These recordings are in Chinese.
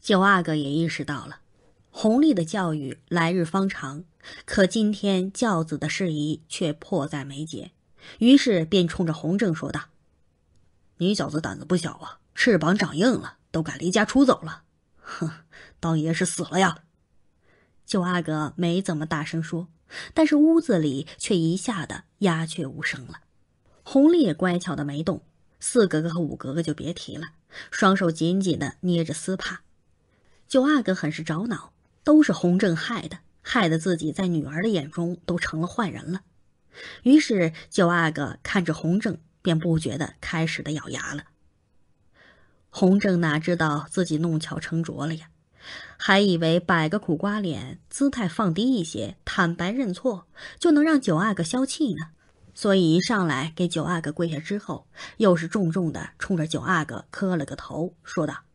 九阿哥也意识到了，弘历的教育来日方长，可今天教子的事宜却迫在眉睫，于是便冲着弘正说道：“你小子胆子不小啊，翅膀长硬了，都敢离家出走了。”哼，当爷是死了呀！九阿哥没怎么大声说，但是屋子里却一下子鸦雀无声了。弘历也乖巧的没动，四格格和五格格就别提了，双手紧紧的捏着丝帕。九阿哥很是着恼，都是洪正害的，害得自己在女儿的眼中都成了坏人了。于是九阿哥看着洪正，便不觉得开始的咬牙了。洪正哪知道自己弄巧成拙了呀，还以为摆个苦瓜脸，姿态放低一些，坦白认错就能让九阿哥消气呢，所以一上来给九阿哥跪下之后，又是重重的冲着九阿哥磕了个头，说道。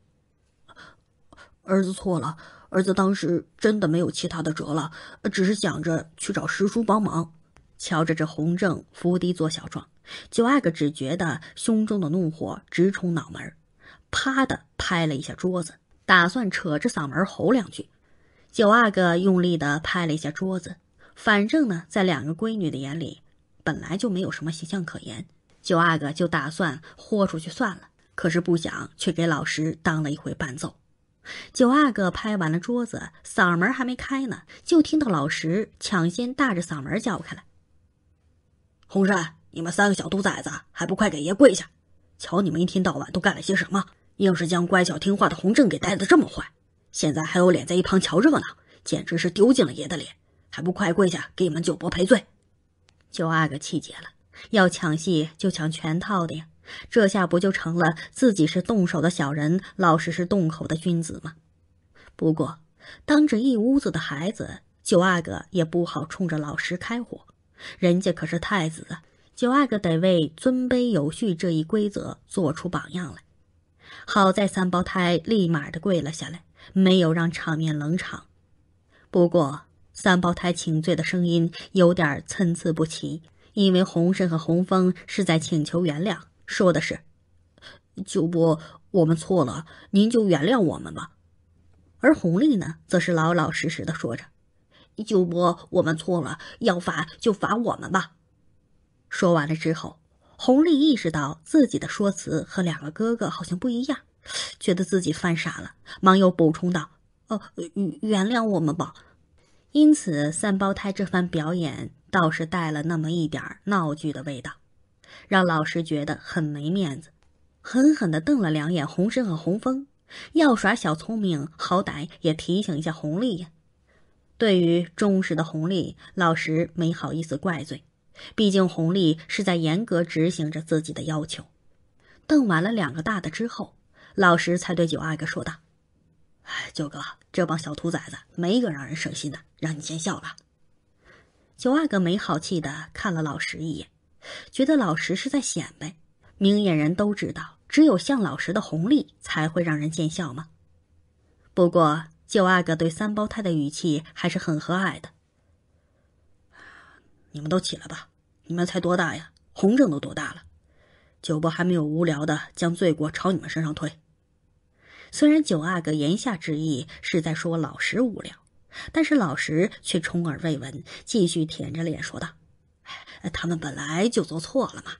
儿子错了，儿子当时真的没有其他的辙了，只是想着去找师叔帮忙。瞧着这洪正伏低做小状，九阿哥只觉得胸中的怒火直冲脑门，啪的拍了一下桌子，打算扯着嗓门吼两句。九阿哥用力的拍了一下桌子，反正呢，在两个闺女的眼里，本来就没有什么形象可言，九阿哥就打算豁出去算了。可是不想却给老师当了一回伴奏。九阿哥拍完了桌子，嗓门还没开呢，就听到老十抢先大着嗓门叫开了：“洪山，你们三个小兔崽子，还不快给爷跪下！瞧你们一天到晚都干了些什么，硬是将乖巧听话的洪震给带的这么坏，现在还有脸在一旁瞧热闹，简直是丢尽了爷的脸！还不快跪下给你们九伯赔罪！”九阿哥气结了，要抢戏就抢全套的呀。这下不就成了自己是动手的小人，老师是动口的君子吗？不过，当着一屋子的孩子，九阿哥也不好冲着老师开火。人家可是太子啊，九阿哥得为尊卑有序这一规则做出榜样来。好在三胞胎立马的跪了下来，没有让场面冷场。不过，三胞胎请罪的声音有点参差不齐，因为洪胜和洪峰是在请求原谅。说的是，舅伯，我们错了，您就原谅我们吧。而红利呢，则是老老实实的说着：“舅伯，我们错了，要罚就罚我们吧。”说完了之后，红历意识到自己的说辞和两个哥哥好像不一样，觉得自己犯傻了，忙又补充道：“哦，原谅我们吧。”因此，三胞胎这番表演倒是带了那么一点闹剧的味道。让老十觉得很没面子，狠狠地瞪了两眼洪深和洪峰，要耍小聪明，好歹也提醒一下洪利呀。对于忠实的洪利，老十没好意思怪罪，毕竟洪利是在严格执行着自己的要求。瞪完了两个大的之后，老十才对九阿哥说道：“哎，九哥，这帮小兔崽子没一个让人省心的，让你见笑了。”九阿哥没好气的看了老十一眼。觉得老石是在显摆，明眼人都知道，只有像老石的红利才会让人见笑吗？不过九阿哥对三胞胎的语气还是很和蔼的。你们都起来吧，你们才多大呀？红正都多大了？九伯还没有无聊的将罪过朝你们身上推。虽然九阿哥言下之意是在说老石无聊，但是老石却充耳未闻，继续舔着脸说道。他们本来就做错了嘛。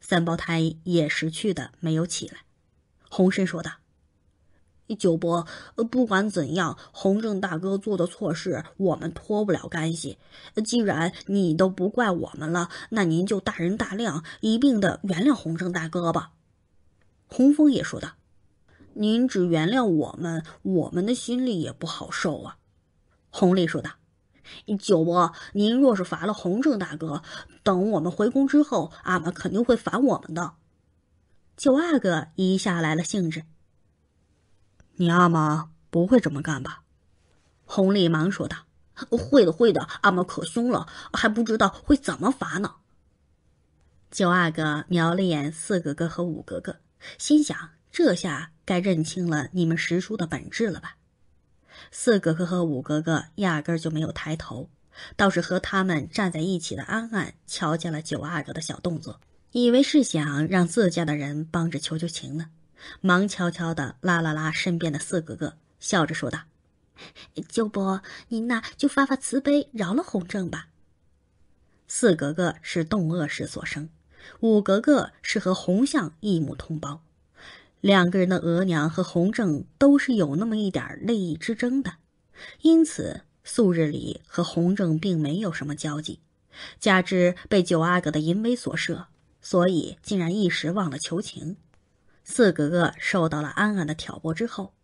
三胞胎也识趣的没有起来。洪深说道：“九伯，不管怎样，洪正大哥做的错事，我们脱不了干系。既然你都不怪我们了，那您就大人大量，一并的原谅洪正大哥吧。”洪峰也说道：“您只原谅我们，我们的心里也不好受啊。”洪利说道。九伯，您若是罚了洪正大哥，等我们回宫之后，阿玛肯定会罚我们的。九阿哥一下来了兴致。你阿玛不会这么干吧？弘历忙说道：“会的，会的，阿玛可凶了，还不知道会怎么罚呢。”九阿哥瞄了眼四格格和五格格，心想：这下该认清了你们十叔的本质了吧。四格格和五格格压根就没有抬头，倒是和他们站在一起的安安瞧见了九阿哥的小动作，以为是想让自家的人帮着求求情呢，忙悄悄的拉了拉身边的四格格，笑着说道：“舅伯，您那就发发慈悲，饶了洪正吧。”四格格是冻饿时所生，五格格是和洪相异母同胞。两个人的额娘和弘正都是有那么一点利益之争的，因此素日里和弘正并没有什么交集，加之被九阿哥的淫威所慑，所以竟然一时忘了求情。四格格受到了安安的挑拨之后，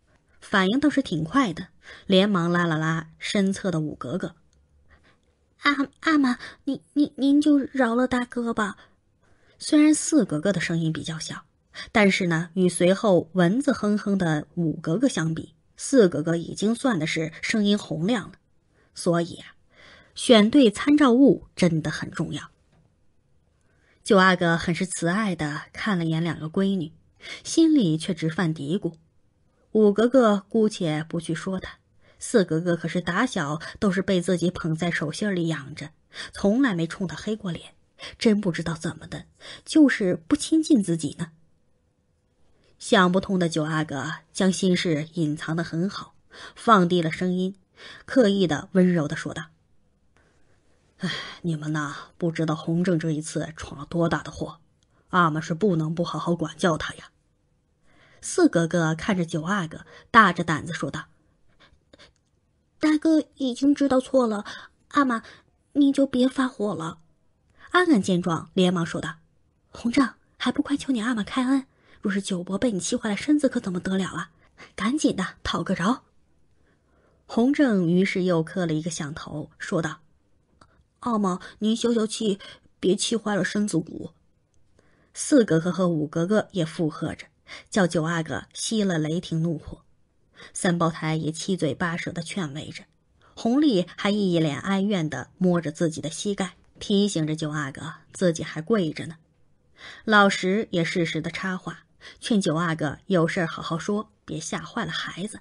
反应倒是挺快的，连忙拉了拉身侧的五格格：“阿阿玛，您您您就饶了大哥吧。”虽然四格格的声音比较小。但是呢，与随后蚊子哼哼的五格格相比，四格格已经算的是声音洪亮了。所以啊，选对参照物真的很重要。九阿哥很是慈爱的看了眼两个闺女，心里却直犯嘀咕：五格格姑且不去说她，四格格可是打小都是被自己捧在手心里养着，从来没冲他黑过脸，真不知道怎么的，就是不亲近自己呢。想不通的九阿哥将心事隐藏的很好，放低了声音，刻意的温柔的说道：“哎，你们呐，不知道弘正这一次闯了多大的祸，阿玛是不能不好好管教他呀。”四格格看着九阿哥，大着胆子说道：“大哥已经知道错了，阿玛，你就别发火了。”安安见状，连忙说道：“弘正，还不快求你阿玛开恩？”不是九伯被你气坏了身子，可怎么得了啊？赶紧的，讨个着。洪正于是又磕了一个响头，说道：“阿玛，您消消气，别气坏了身子骨。”四格格和五格格也附和着，叫九阿哥熄了雷霆怒火。三胞胎也七嘴八舌的劝慰着，红丽还一脸哀怨的摸着自己的膝盖，提醒着九阿哥自己还跪着呢。老石也适时的插话。劝九阿哥有事好好说，别吓坏了孩子。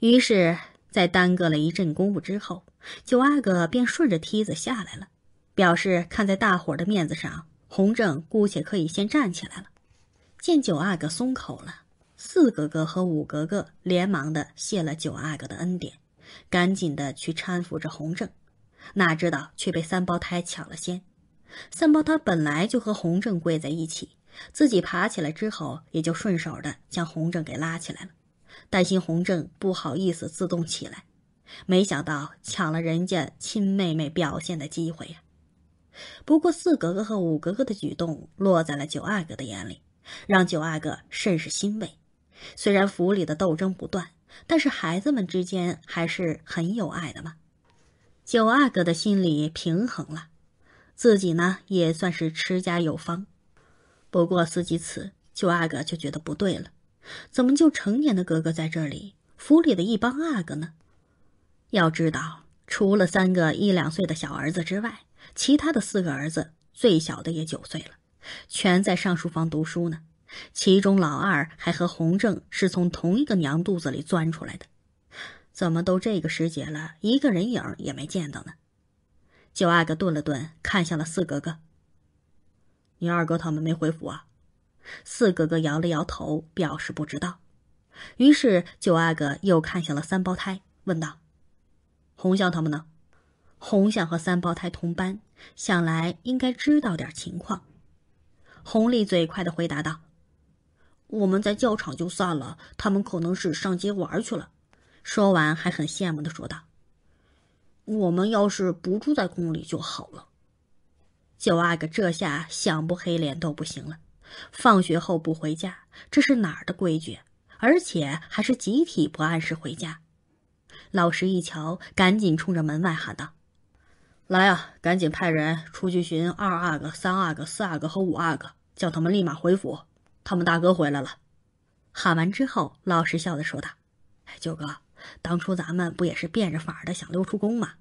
于是，在耽搁了一阵功夫之后，九阿哥便顺着梯子下来了，表示看在大伙的面子上，洪正姑且可以先站起来了。见九阿哥松口了，四格格和五格格连忙的谢了九阿哥的恩典，赶紧的去搀扶着洪正，哪知道却被三胞胎抢了先。三胞胎本来就和洪正跪在一起。自己爬起来之后，也就顺手的将洪正给拉起来了。担心洪正不好意思自动起来，没想到抢了人家亲妹妹表现的机会呀。不过四格格和五格格的举动落在了九阿哥的眼里，让九阿哥甚是欣慰。虽然府里的斗争不断，但是孩子们之间还是很有爱的嘛。九阿哥的心里平衡了，自己呢也算是持家有方。不过思及此，九阿哥就觉得不对了。怎么就成年的哥哥在这里，府里的一帮阿哥呢？要知道，除了三个一两岁的小儿子之外，其他的四个儿子，最小的也九岁了，全在上书房读书呢。其中老二还和弘正是从同一个娘肚子里钻出来的。怎么都这个时节了，一个人影也没见到呢？九阿哥顿了顿，看向了四格格。你二哥他们没回府啊？四哥哥摇了摇头，表示不知道。于是九阿哥又看向了三胞胎，问道：“红相他们呢？”红相和三胞胎同班，想来应该知道点情况。红丽嘴快的回答道：“我们在教场就散了，他们可能是上街玩去了。”说完，还很羡慕的说道：“我们要是不住在宫里就好了。”九阿哥这下想不黑脸都不行了。放学后不回家，这是哪儿的规矩？而且还是集体不按时回家。老师一瞧，赶紧冲着门外喊道：“来啊，赶紧派人出去寻二阿哥、三阿哥、四阿哥和五阿哥，叫他们立马回府。他们大哥回来了。”喊完之后，老师笑着说道：“九哥，当初咱们不也是变着法儿的想溜出宫吗？”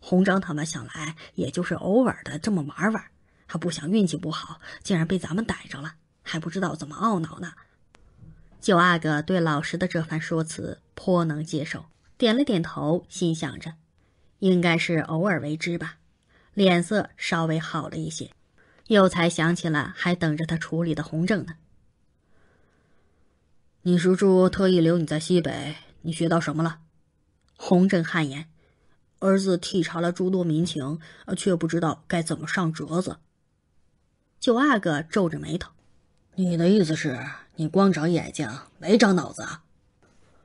红章他们想来，也就是偶尔的这么玩玩，他不想运气不好，竟然被咱们逮着了，还不知道怎么懊恼呢。九阿哥对老十的这番说辞颇能接受，点了点头，心想着应该是偶尔为之吧，脸色稍微好了一些，又才想起了还等着他处理的红正呢。你叔叔特意留你在西北，你学到什么了？红正汗颜。儿子体察了诸多民情，却不知道该怎么上折子。九阿哥皱着眉头：“你的意思是，你光长眼睛，没长脑子？”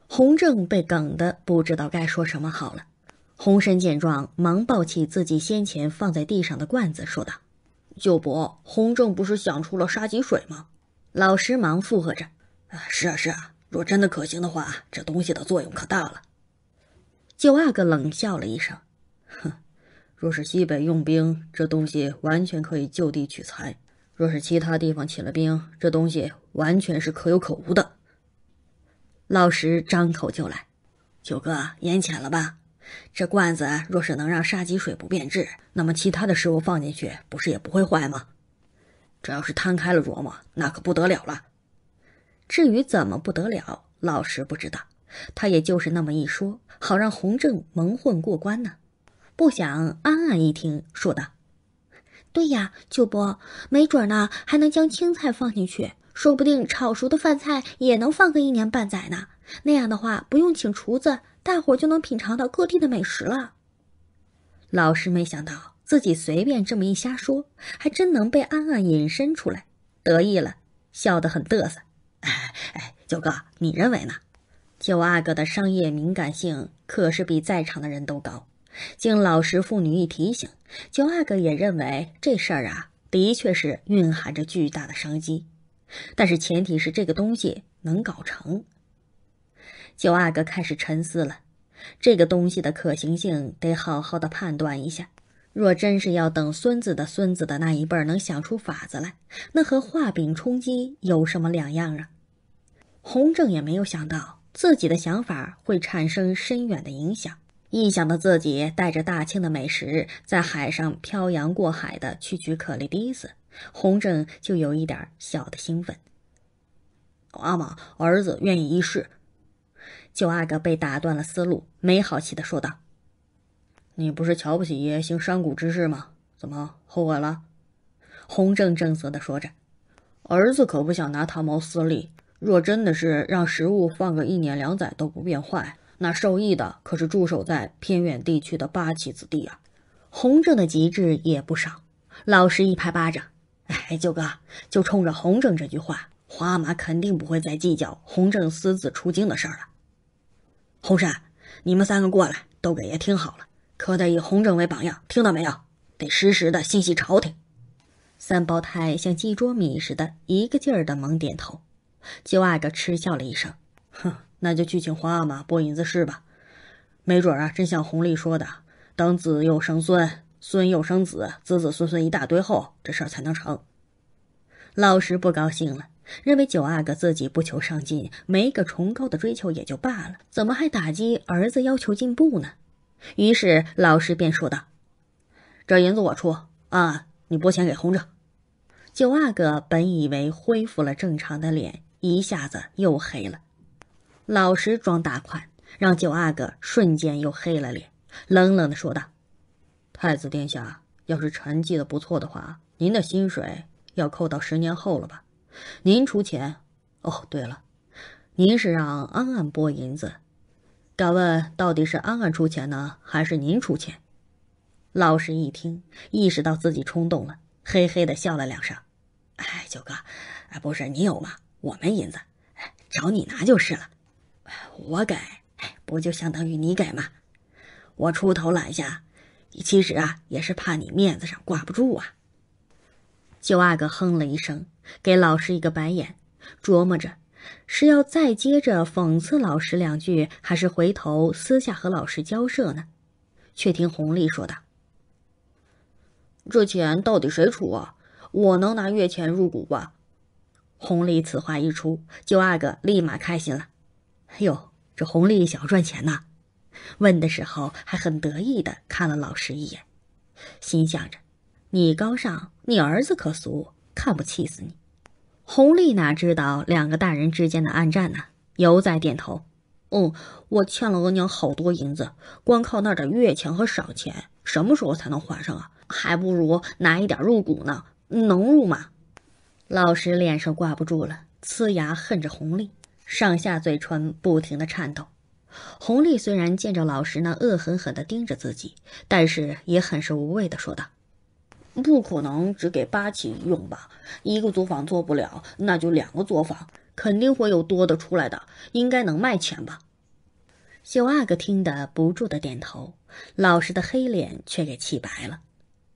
洪正被梗的不知道该说什么好了。洪深见状，忙抱起自己先前放在地上的罐子，说道：“舅伯，洪正不是想出了杀棘水吗？”老师忙附和着：“啊，是啊，是啊。若真的可行的话，这东西的作用可大了。”九阿哥冷笑了一声，哼，若是西北用兵，这东西完全可以就地取材；若是其他地方起了兵，这东西完全是可有可无的。老十张口就来，九哥眼浅了吧？这罐子若是能让杀鸡水不变质，那么其他的食物放进去不是也不会坏吗？这要是摊开了琢磨，那可不得了了。至于怎么不得了，老十不知道。他也就是那么一说，好让洪正蒙混过关呢。不想安安一听说道：“对呀，舅伯，没准呢，还能将青菜放进去，说不定炒熟的饭菜也能放个一年半载呢。那样的话，不用请厨子，大伙就能品尝到各地的美食了。”老师没想到自己随便这么一瞎说，还真能被安安引申出来，得意了，笑得很得瑟。哎哎，九哥，你认为呢？九阿哥的商业敏感性可是比在场的人都高，经老实妇女一提醒，九阿哥也认为这事儿啊的确是蕴含着巨大的商机，但是前提是这个东西能搞成。九阿哥开始沉思了，这个东西的可行性得好好的判断一下，若真是要等孙子的孙子的那一辈能想出法子来，那和画饼充饥有什么两样啊？洪正也没有想到。自己的想法会产生深远的影响。一想到自己带着大清的美食在海上漂洋过海的去取可丽迪斯，洪正就有一点小的兴奋。阿玛，儿子愿意一试。九阿哥被打断了思路，没好气的说道：“你不是瞧不起爷行商贾之事吗？怎么后悔了？”洪正正色的说着：“儿子可不想拿他谋私利。”若真的是让食物放个一年两载都不变坏，那受益的可是驻守在偏远地区的八旗子弟啊！洪正的极致也不少。老实一拍巴掌，哎，舅哥，就冲着洪正这句话，皇阿玛肯定不会再计较洪正私自出京的事儿了。洪山，你们三个过来，都给爷听好了，可得以洪正为榜样，听到没有？得时时的信息朝廷。三胞胎像鸡啄米似的，一个劲儿的猛点头。九阿哥嗤笑了一声，“哼，那就去请皇阿玛拨银子试吧，没准啊，真像弘历说的，等子又生孙，孙又生子，子子孙孙一大堆后，这事儿才能成。”老师不高兴了，认为九阿哥自己不求上进，没个崇高的追求也就罢了，怎么还打击儿子要求进步呢？于是老师便说道：“这银子我出，啊，你拨钱给弘着。”九阿哥本以为恢复了正常的脸。一下子又黑了，老实装大款，让九阿哥瞬间又黑了脸，冷冷的说道：“太子殿下，要是臣记得不错的话，您的薪水要扣到十年后了吧？您出钱？哦，对了，您是让安安拨银子？敢问到底是安安出钱呢，还是您出钱？”老实一听，意识到自己冲动了，嘿嘿的笑了两声：“哎，九哥，哎，不是你有吗？”我没银子，找你拿就是了。我给，不就相当于你给吗？我出头揽下，其实啊，也是怕你面子上挂不住啊。九阿哥哼了一声，给老师一个白眼，琢磨着是要再接着讽刺老师两句，还是回头私下和老师交涉呢？却听红丽说道：“这钱到底谁出啊？我能拿月钱入股吧？”红历此话一出，九阿哥立马开心了。哎呦，这红历想要赚钱呐！问的时候还很得意的看了老十一眼，心想着：你高尚，你儿子可俗，看不气死你。红历哪知道两个大人之间的暗战呢？犹在点头。哦，我欠了额娘好多银子，光靠那点月钱和赏钱，什么时候才能还上啊？还不如拿一点入股呢，能入吗？老石脸上挂不住了，呲牙恨着红丽，上下嘴唇不停的颤抖。红丽虽然见着老石那恶狠狠的盯着自己，但是也很是无畏的说道：“不可能只给八旗用吧？一个作坊做不了，那就两个作坊，肯定会有多的出来的，应该能卖钱吧？”小阿哥听得不住的点头，老实的黑脸却给气白了。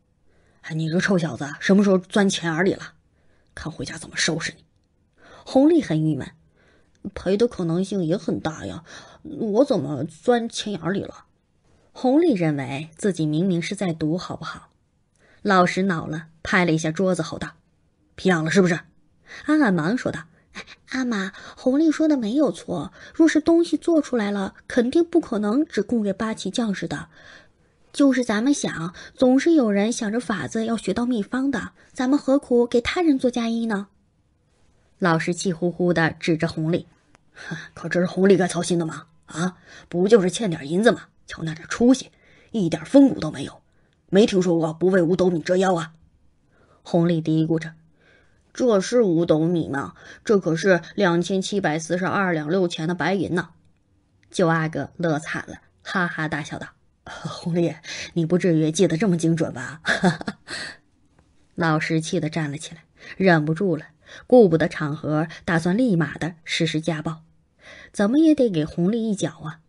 “哎，你个臭小子，什么时候钻钱眼里了？”看回家怎么收拾你！红历很郁闷，赔的可能性也很大呀，我怎么钻钱眼儿里了？红历认为自己明明是在赌，好不好？老石恼了，拍了一下桌子，吼道：“皮痒了是不是？”安安忙说道：“阿玛，红历说的没有错，若是东西做出来了，肯定不可能只供给八旗将士的。”就是咱们想，总是有人想着法子要学到秘方的，咱们何苦给他人做嫁衣呢？老师气呼呼的指着红丽，可这是红丽该操心的吗？啊，不就是欠点银子吗？瞧那点出息，一点风骨都没有，没听说过不为五斗米折腰啊！红丽嘀咕着：“这是五斗米吗？这可是两千七百四十二两六钱的白银呢！”九阿哥乐惨了，哈哈大笑道。红 丽，你不至于记得这么精准吧？老师气得站了起来，忍不住了，顾不得场合，打算立马的实施家暴，怎么也得给红丽一脚啊！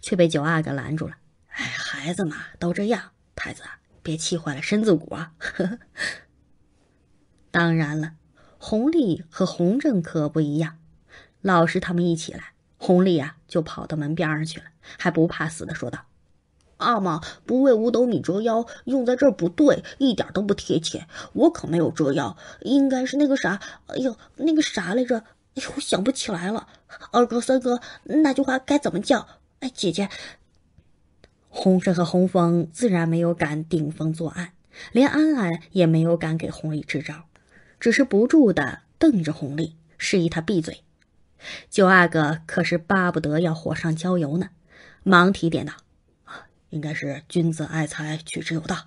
却被九阿哥拦住了。哎，孩子嘛，都这样，太子别气坏了身子骨啊！当然了，红丽和洪正可不一样。老师他们一起来，红丽啊就跑到门边上去了，还不怕死的说道。阿玛不为五斗米折腰，用在这儿不对，一点都不贴切。我可没有折腰，应该是那个啥，哎呦，那个啥来着？哎呦，我想不起来了。二哥、三哥，那句话该怎么叫？哎，姐姐。红山和红峰自然没有敢顶风作案，连安安也没有敢给红丽支招，只是不住的瞪着红丽，示意他闭嘴。九阿哥可是巴不得要火上浇油呢，忙提点道。应该是君子爱财，取之有道。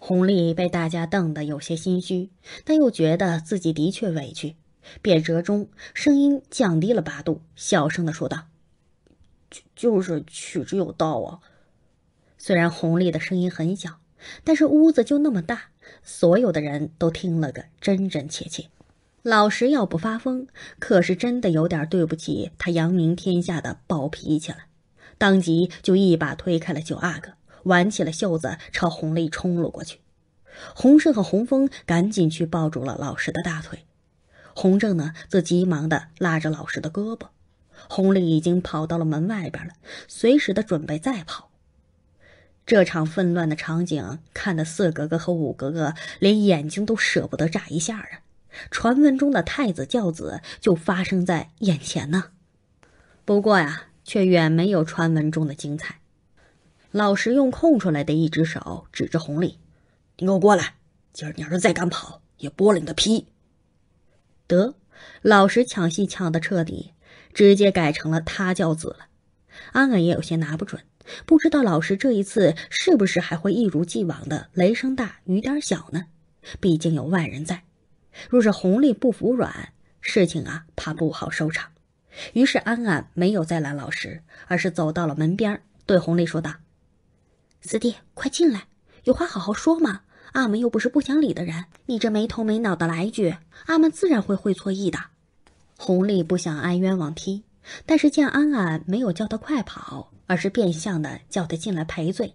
红历被大家瞪得有些心虚，但又觉得自己的确委屈，便折中，声音降低了八度，小声的说道：“就就是取之有道啊。”虽然红历的声音很小，但是屋子就那么大，所有的人都听了个真真切切。老石要不发疯，可是真的有点对不起他扬名天下的暴脾气了。当即就一把推开了九阿哥，挽起了袖子，朝红丽冲了过去。洪胜和洪峰赶紧去抱住了老师的大腿，洪正呢则急忙的拉着老师的胳膊。洪丽已经跑到了门外边了，随时的准备再跑。这场纷乱的场景看得四格格和五格格连眼睛都舍不得眨一下啊！传闻中的太子教子就发生在眼前呢。不过呀。却远没有传闻中的精彩。老石用空出来的一只手指着红利：“你给我过来！今儿你要是再敢跑，也剥了你的皮。”得，老石抢戏抢的彻底，直接改成了他教子了。安安也有些拿不准，不知道老石这一次是不是还会一如既往的雷声大雨点小呢？毕竟有外人在，若是红利不服软，事情啊怕不好收场。于是安安没有再拦老师，而是走到了门边，对红丽说道：“四弟，快进来，有话好好说嘛。阿妈又不是不讲理的人，你这没头没脑的来一句，阿妈自然会会错意的。”红丽不想挨冤枉踢，但是见安安没有叫他快跑，而是变相的叫他进来赔罪，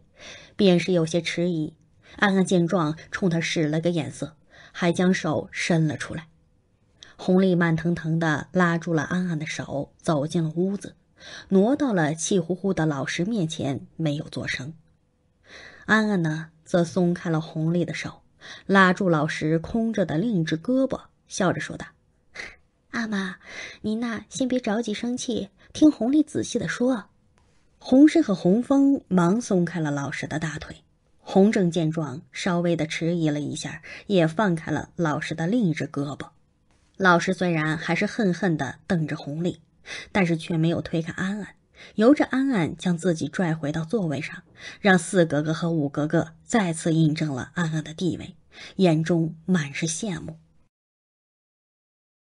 便是有些迟疑。安安见状，冲他使了个眼色，还将手伸了出来。红丽慢腾腾地拉住了安安的手，走进了屋子，挪到了气呼呼的老石面前，没有作声。安安呢，则松开了红丽的手，拉住老石空着的另一只胳膊，笑着说道：“阿妈，您呐，先别着急生气，听红丽仔细的说。”洪深和洪峰忙松开了老石的大腿，洪正见状，稍微的迟疑了一下，也放开了老石的另一只胳膊。老师虽然还是恨恨地瞪着红丽，但是却没有推开安安，由着安安将自己拽回到座位上，让四格格和五格格再次印证了安安的地位，眼中满是羡慕。